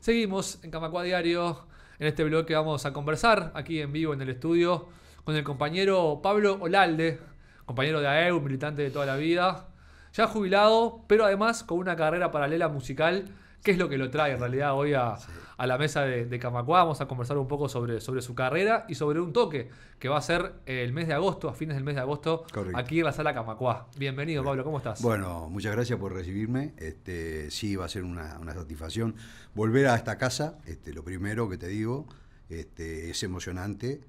Seguimos en Camacua Diario. En este bloque vamos a conversar aquí en vivo en el estudio con el compañero Pablo Olalde, compañero de AEU, militante de toda la vida, ya jubilado, pero además con una carrera paralela musical qué es lo que lo trae en realidad hoy a, la mesa de, Camacuá. Vamos a conversar un poco sobre, sobre su carrera y sobre un toque que va a ser el mes de agosto, a fines del mes de agosto, aquí en la sala Camacuá. Bienvenido, Pablo, ¿cómo estás? Bueno, muchas gracias por recibirme. Este, sí, va a ser una, satisfacción volver a esta casa. Este, lo primero que te digo, este, es emocionante.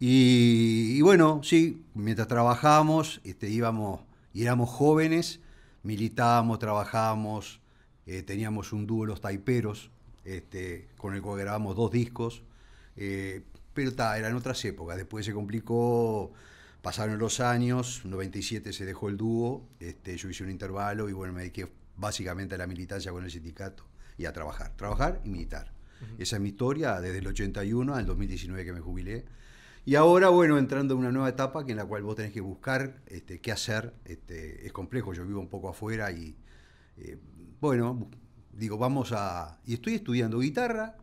Y, bueno, sí, mientras trabajábamos íbamos y éramos jóvenes, militábamos, trabajábamos, eh, teníamos un dúo Los Taiperos, este, con el cual grabamos dos discos, eh, pero ta, eran otras épocas, después se complicó, pasaron los años, 97 se dejó el dúo, este, yo hice un intervalo y bueno, me dediqué básicamente a la militancia con el sindicato y a trabajar, trabajar y militar. Esa es mi historia desde el 81 al 2019 que me jubilé. Y ahora, bueno, entrando en una nueva etapa que en la cual vos tenés que buscar este, qué hacer. Este, es complejo, yo vivo un poco afuera y eh, bueno, digo, vamos a... Y estoy estudiando guitarra,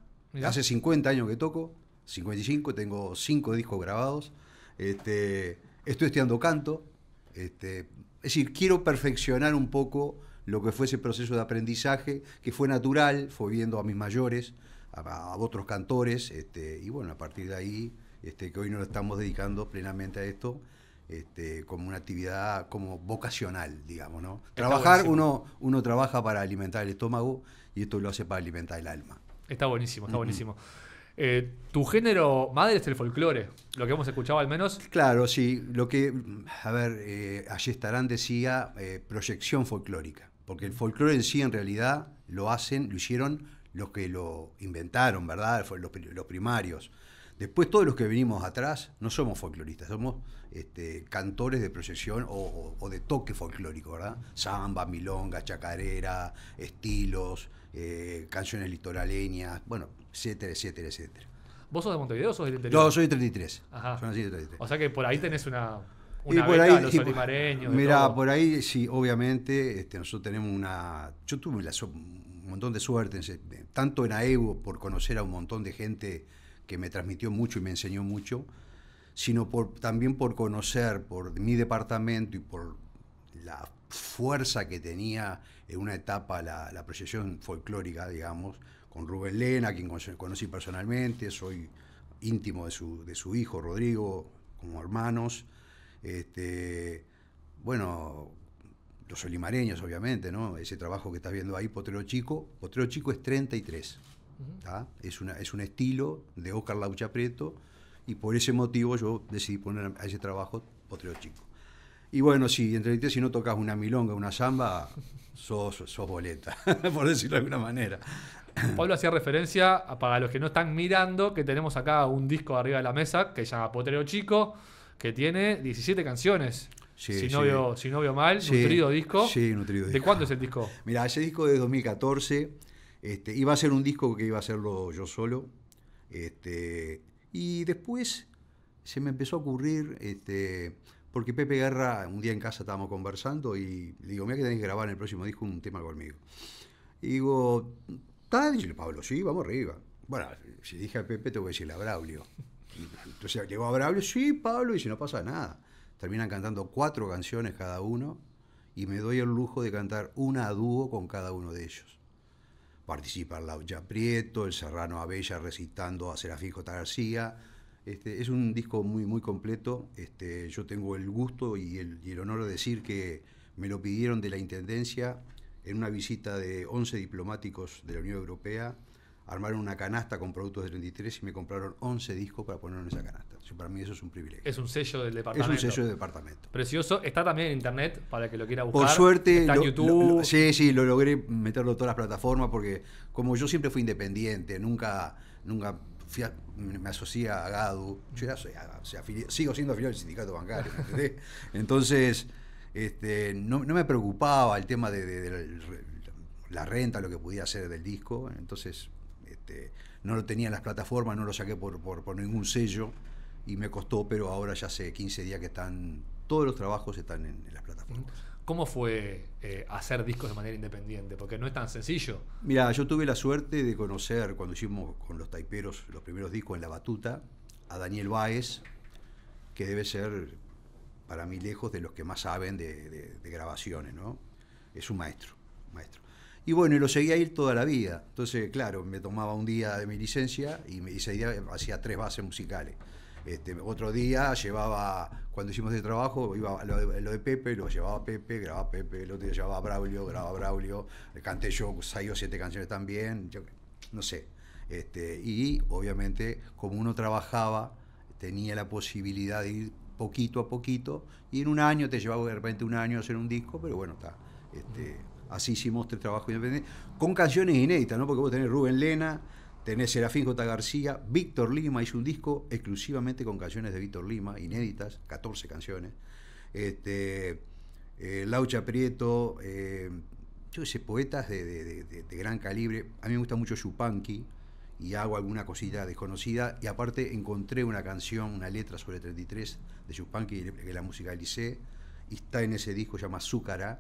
hace 50 años que toco, 55, tengo 5 discos grabados, este, estoy estudiando canto, este, es decir, quiero perfeccionar un poco lo que fue ese proceso de aprendizaje, que fue natural, fue viendo a mis mayores, a, otros cantores, este, y bueno, a partir de ahí, este, que hoy nos estamos dedicando plenamente a esto, este, como una actividad como vocacional, digamos, ¿no? Trabajar, uno, uno trabaja para alimentar el estómago y esto lo hace para alimentar el alma. Está buenísimo, está buenísimo. Eh, tu género madre es el folclore, lo que hemos escuchado al menos. Claro, sí. Lo que, a ver, eh, estarán decía eh, proyección folclórica, porque el folclore en sí en realidad lo hacen, lo hicieron los que lo inventaron, ¿verdad? los primarios. Después todos los que venimos atrás no somos folcloristas, somos este, cantores de proyección o, de toque folclórico, ¿verdad? Samba, milonga, chacarera, estilos, eh, canciones litoraleñas, bueno, etcétera, etcétera, etcétera. ¿Vos sos de Montevideo o sos de interior? No, soy de 33. Ajá. de 33. O sea que por ahí tenés una, y por ahí, los Mira, por ahí sí, obviamente, este, nosotros tenemos una. Yo tuve un montón de suerte, tanto en AEU por conocer a un montón de gente que me transmitió mucho y me enseñó mucho, sino también por conocer por mi departamento y por la fuerza que tenía en una etapa la, proyección folclórica, digamos, con Rubén Lena, quien conocí personalmente, soy íntimo de su, hijo Rodrigo, como hermanos. Este, bueno, los olimareños, obviamente, ¿no? Ese trabajo que estás viendo ahí, Potrero Chico. Potrero Chico es 33 es, una, es un estilo de Oscar Laucha Prieto y por ese motivo yo decidí poner a ese trabajo Potreo Chico. Y bueno, si si no tocas una milonga, una samba, sos, sos boleta, por decirlo de alguna manera. Pablo hacía referencia, para los que no están mirando, que tenemos acá un disco arriba de la mesa que se llama Potrero Chico, que tiene 17 canciones. Sin si, no mal, nutrido disco. Sí, nutrido ¿De cuándo es el disco? Mira, ese disco de 2014 este, iba a ser un disco que iba a hacerlo yo solo. Este, y después se me empezó a ocurrir, este, porque Pepe Guerra, un día en casa estábamos conversando y le digo, mira que tenés que grabar en el próximo disco un tema conmigo. Y digo, tal, Pablo, sí, vamos arriba. Bueno, si dije a Pepe, tengo que decirle a Braulio. Entonces llegó a Braulio, sí, Pablo, y si no pasa nada. Terminan cantando cuatro canciones cada uno y me doy el lujo de cantar una a dúo con cada uno de ellos participan Laucha Prieto, el Serrano Abella recitando a Serafín J. García. Este, es un disco muy, muy completo. Este, yo tengo el gusto y el, y el honor de decir que me lo pidieron de la Intendencia en una visita de 11 diplomáticos de la Unión Europea armaron una canasta con productos de 33 y me compraron 11 discos para poner en esa canasta. para mí eso es un privilegio. Es un sello del departamento. Es un sello del departamento. Precioso. Está también en internet para que lo quiera buscar. Por suerte. en YouTube. sí, sí, lo logré meterlo en todas las plataformas porque como yo siempre fui independiente, nunca, nunca me asocié a GADU. Yo sigo siendo afiliado al sindicato bancario. Entonces, este, no, me preocupaba el tema de, la renta, lo que podía hacer del disco. Entonces este, no lo tenía en las plataformas, no lo saqué por, ningún sello y me costó, pero ahora ya hace 15 días que están, todos los trabajos están en, las plataformas. ¿Cómo fue eh, hacer discos de manera independiente? Porque no es tan sencillo. Mira, yo tuve la suerte de conocer, cuando hicimos con los taiperos los primeros discos en La Batuta, a Daniel Baez, que debe ser para mí lejos de los que más saben de, de grabaciones, ¿no? Es un maestro, maestro. Y bueno, lo seguía ir toda la vida. Entonces, claro, me tomaba un día de mi licencia y, me, ese día hacía tres bases musicales. Este, otro día llevaba, cuando hicimos de trabajo, iba lo de, Pepe, lo llevaba Pepe, grababa Pepe, el otro día llevaba Braulio, grababa Braulio, canté yo seis o siete canciones también, yo, no sé. Este, y obviamente, como uno trabajaba, tenía la posibilidad de ir poquito a poquito, y en un año te llevaba de repente un año a hacer un disco, pero bueno, está. Este, Así hicimos tres trabajos independiente con canciones inéditas, ¿no? Porque vos tenés Rubén Lena, tenés Serafín J. García, Víctor Lima hizo un disco exclusivamente con canciones de Víctor Lima, inéditas, 14 canciones. Este, eh, Laucha Prieto, eh, yo sé, poetas de, gran calibre. A mí me gusta mucho Chupanqui y hago alguna cosita desconocida. Y aparte encontré una canción, una letra sobre 33 de Chupanqui que la musicalicé. Y está en ese disco, se llama Zúcara.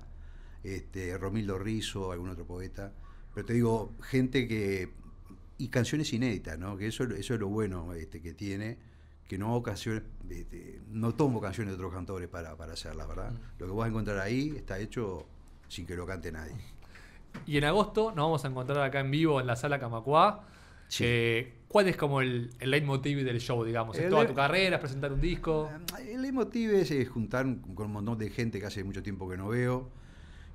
Este, Romildo Rizzo, algún otro poeta. Pero te digo, gente que. y canciones inéditas, ¿no? Que eso, es lo bueno este, que tiene, que no ocasiones, este, no tomo canciones de otros cantores para, para hacerlas, ¿verdad? Mm. Lo que vas a encontrar ahí está hecho sin que lo cante nadie. Y en agosto nos vamos a encontrar acá en vivo en la sala camacua eh, ¿Cuál es como el, leitmotiv del show, digamos? ¿Es toda tu carrera, presentar un disco? El leitmotiv es, es eh, juntar con un montón de gente que hace mucho tiempo que no veo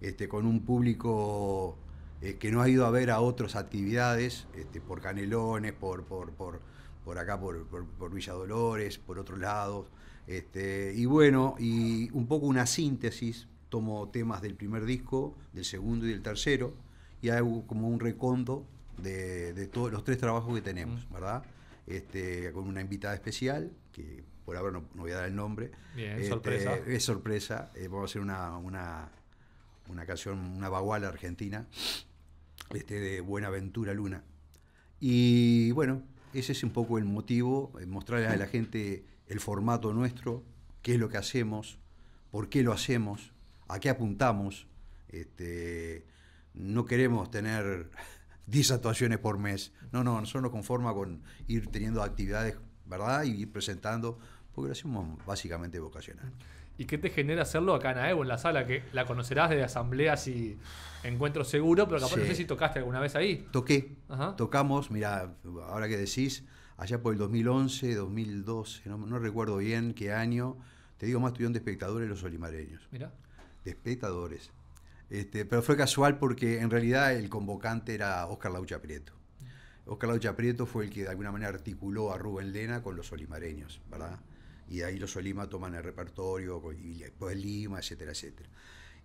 este, con un público eh, que no ha ido a ver a otras actividades, este, por Canelones, por, por, por, acá, por, por, Villa Dolores, por otros lados. Este, y bueno, y un poco una síntesis, tomo temas del primer disco, del segundo y del tercero, y hago como un recondo de, todos los tres trabajos que tenemos, mm. ¿verdad? con una invitada especial, que por ahora no, voy a dar el nombre. Bien, sorpresa. Es sorpresa, eh, vamos a hacer una una canción, una baguala argentina, este, de Buenaventura Luna. Y bueno, ese es un poco el motivo, eh, mostrarle a la gente el formato nuestro, qué es lo que hacemos, por qué lo hacemos, a qué apuntamos. Este, no queremos tener 10 actuaciones por mes. No, no, nosotros nos conforma con ir teniendo actividades, ¿verdad? Y ir presentando, porque lo hacemos básicamente vocacional. ¿Y qué te genera hacerlo acá en Evo, en la sala? Que la conocerás de asambleas y encuentros seguros, pero capaz no sé si tocaste alguna vez ahí. Toqué. Tocamos, mira, ahora que decís, allá por el 2011, 2012, no, recuerdo bien qué año, te digo más, estuvieron de espectadores los olimareños. Mira. De espectadores. Este, pero fue casual porque en realidad el convocante era Oscar Laucha Prieto. Oscar Laucha Prieto fue el que de alguna manera articuló a Rubén Lena con los olimareños, ¿verdad? y ahí los Olima toman el repertorio, y después pues, Lima, etcétera, etcétera.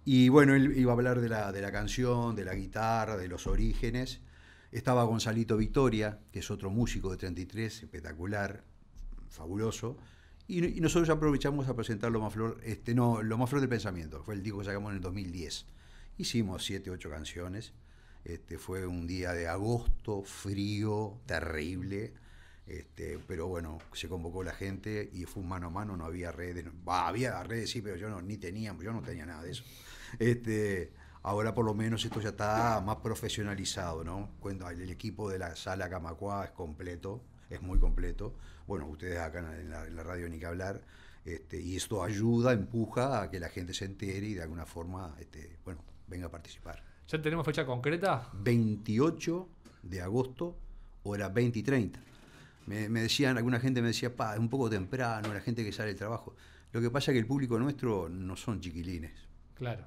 Y bueno, él iba a hablar de la, canción, de la guitarra, de los orígenes. Estaba Gonzalito Victoria, que es otro músico de 33, espectacular, fabuloso. Y, nosotros aprovechamos a presentar Lo más Flor, este, no, Lo más Flor del Pensamiento, fue el disco que sacamos en el 2010. Hicimos 7, 8 canciones. Este, fue un día de agosto, frío, terrible este, pero bueno, se convocó la gente y fue un mano a mano, no había redes, había redes sí, pero yo no, ni tenía, yo no tenía nada de eso. Este, ahora por lo menos esto ya está más profesionalizado, ¿no? Cuando el equipo de la sala Camacua es completo, es muy completo. Bueno, ustedes acá en la, radio ni que hablar. Este, y esto ayuda, empuja a que la gente se entere y de alguna forma, este, bueno, venga a participar. ¿Ya tenemos fecha concreta? 28 de agosto, hora 20 y me, decían, alguna gente me decía, pa, es un poco temprano, la gente que sale del trabajo. Lo que pasa es que el público nuestro no son chiquilines. Claro.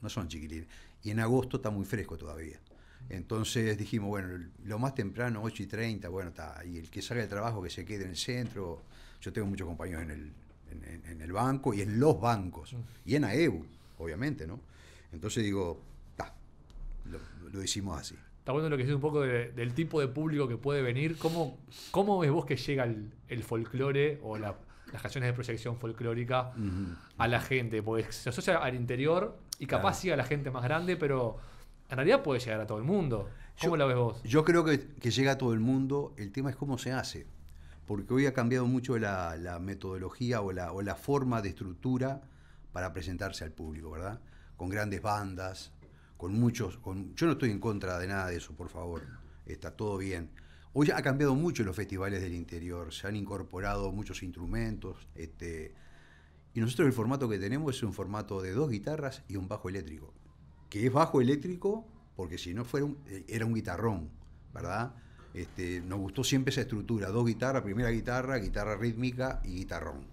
No son chiquilines. Y en agosto está muy fresco todavía. Entonces dijimos, bueno, lo más temprano, 8 y 30, bueno, está. Y el que salga del trabajo, que se quede en el centro. Yo tengo muchos compañeros en el, en, el banco y en los bancos. Y en AEU, obviamente, ¿no? Entonces digo, está. Lo, lo hicimos así está bueno lo que dices un poco del tipo de público que puede venir. ¿Cómo, cómo ves vos que llega el, folclore o las canciones de proyección folclórica a la gente? pues se asocia al interior y capaz a la gente más grande, pero en realidad puede llegar a todo el mundo. ¿Cómo yo, la ves vos? Yo creo que, llega a todo el mundo. El tema es cómo se hace. Porque hoy ha cambiado mucho la, metodología o o la forma de estructura para presentarse al público, ¿verdad? Con grandes bandas, con muchos, con, yo no estoy en contra de nada de eso, por favor, está todo bien. Hoy ha cambiado mucho los festivales del interior, se han incorporado muchos instrumentos, este, y nosotros el formato que tenemos es un formato de dos guitarras y un bajo eléctrico, que es bajo eléctrico porque si no fuera un, eh, era un guitarrón, ¿verdad? Este, nos gustó siempre esa estructura, dos guitarras, primera guitarra, guitarra rítmica y guitarrón.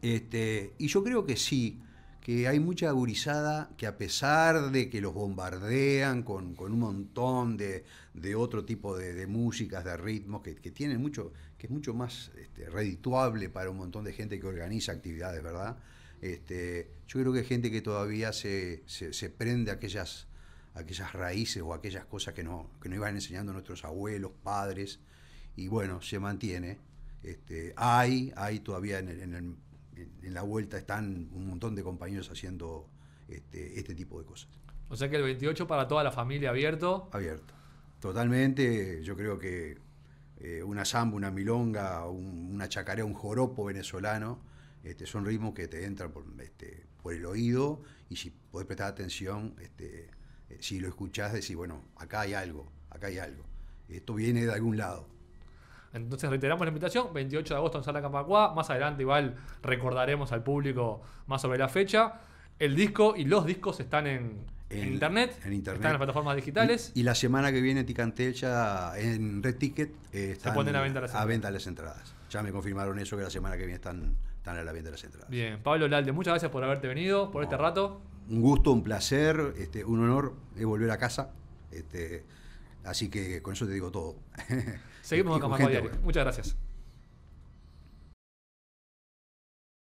Este, y yo creo que sí, que hay mucha gurizada que a pesar de que los bombardean con, un montón de, otro tipo de, músicas, de ritmos, que, que, tienen mucho, que es mucho más este, redituable para un montón de gente que organiza actividades, ¿verdad? Este, yo creo que hay gente que todavía se, se, prende a aquellas, aquellas raíces o aquellas cosas que, no, que nos iban enseñando nuestros abuelos, padres, y bueno, se mantiene. Este, hay, hay todavía en el en la vuelta están un montón de compañeros haciendo este, este tipo de cosas. O sea que el 28 para toda la familia abierto. Abierto. Totalmente, yo creo que eh, una samba, una milonga, una chacarera, un joropo venezolano, este, son ritmos que te entran por, este, el oído y si podés prestar atención, este, eh, si lo escuchás, decís, bueno, acá hay algo, acá hay algo. Esto viene de algún lado. Entonces reiteramos la invitación, 28 de agosto en Sala Campacuá. Más adelante igual recordaremos al público más sobre la fecha. El disco y los discos están en, internet, en internet. Están en las plataformas digitales. Y, la semana que viene Ticantel en Red Ticket eh, están a venta, las las entradas. Ya me confirmaron eso que la semana que viene están, a la venta las entradas. Bien, Pablo Lalde, muchas gracias por haberte venido, por este rato. Un gusto, un placer, este, un honor de eh, volver a casa. Este, así que con eso te digo todo. Seguimos con más Diario. Muchas gracias.